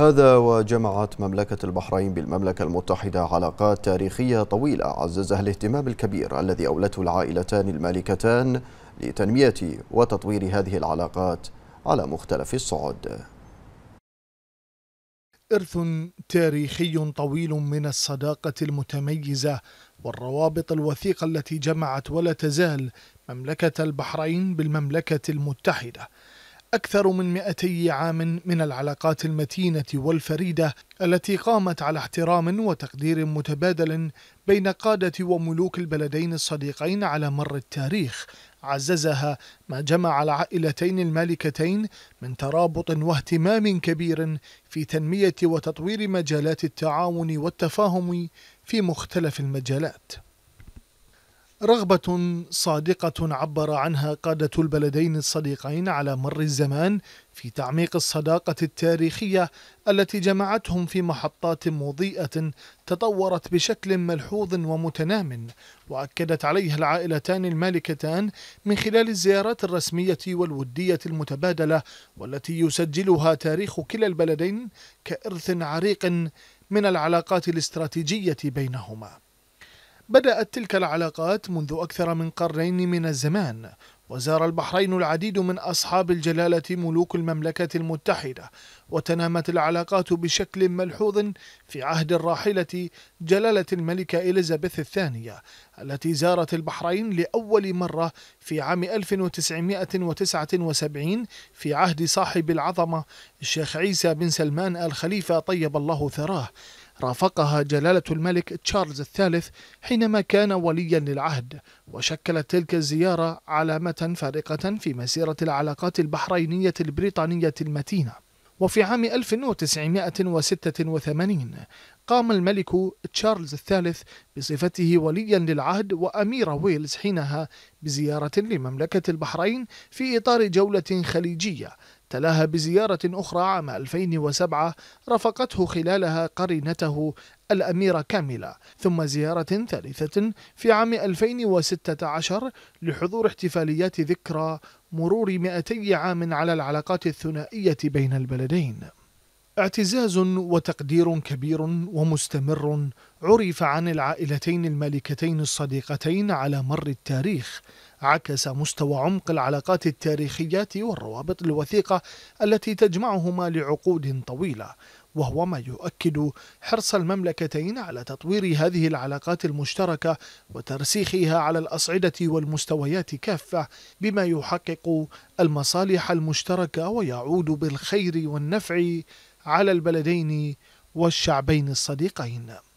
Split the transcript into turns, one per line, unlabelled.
هذا وجمعت مملكة البحرين بالمملكة المتحدة علاقات تاريخية طويلة عززها الاهتمام الكبير الذي أولته العائلتان المالكتان لتنمية وتطوير هذه العلاقات على مختلف الصعد إرث تاريخي طويل من الصداقة المتميزة والروابط الوثيقة التي جمعت ولا تزال مملكة البحرين بالمملكة المتحدة أكثر من 200 عام من العلاقات المتينة والفريدة التي قامت على احترام وتقدير متبادل بين قادة وملوك البلدين الصديقين على مر التاريخ عززها ما جمع العائلتين المالكتين من ترابط واهتمام كبير في تنمية وتطوير مجالات التعاون والتفاهم في مختلف المجالات رغبة صادقة عبر عنها قادة البلدين الصديقين على مر الزمان في تعميق الصداقة التاريخية التي جمعتهم في محطات مضيئة تطورت بشكل ملحوظ ومتنام وأكدت عليها العائلتان المالكتان من خلال الزيارات الرسمية والودية المتبادلة والتي يسجلها تاريخ كلا البلدين كإرث عريق من العلاقات الاستراتيجية بينهما بدأت تلك العلاقات منذ أكثر من قرنين من الزمان وزار البحرين العديد من أصحاب الجلالة ملوك المملكة المتحدة وتنامت العلاقات بشكل ملحوظ في عهد الراحلة جلالة الملكة إليزابيث الثانية التي زارت البحرين لأول مرة في عام 1979 في عهد صاحب العظمة الشيخ عيسى بن سلمان الخليفة طيب الله ثراه رافقها جلالة الملك تشارلز الثالث حينما كان وليا للعهد وشكلت تلك الزيارة علامة فارقة في مسيرة العلاقات البحرينية البريطانية المتينة وفي عام 1986 قام الملك تشارلز الثالث بصفته وليا للعهد وأمير ويلز حينها بزيارة لمملكة البحرين في إطار جولة خليجية تلاها بزيارة أخرى عام 2007 رافقته خلالها قرينته الأميرة كاميلا ثم زيارة ثالثة في عام 2016 لحضور احتفاليات ذكرى مرور 200 عام على العلاقات الثنائية بين البلدين اعتزاز وتقدير كبير ومستمر عرف عن العائلتين المالكتين الصديقتين على مر التاريخ عكس مستوى عمق العلاقات التاريخية والروابط الوثيقة التي تجمعهما لعقود طويلة وهو ما يؤكد حرص المملكتين على تطوير هذه العلاقات المشتركة وترسيخها على الأصعدة والمستويات كافة بما يحقق المصالح المشتركة ويعود بالخير والنفع على البلدين والشعبين الصديقين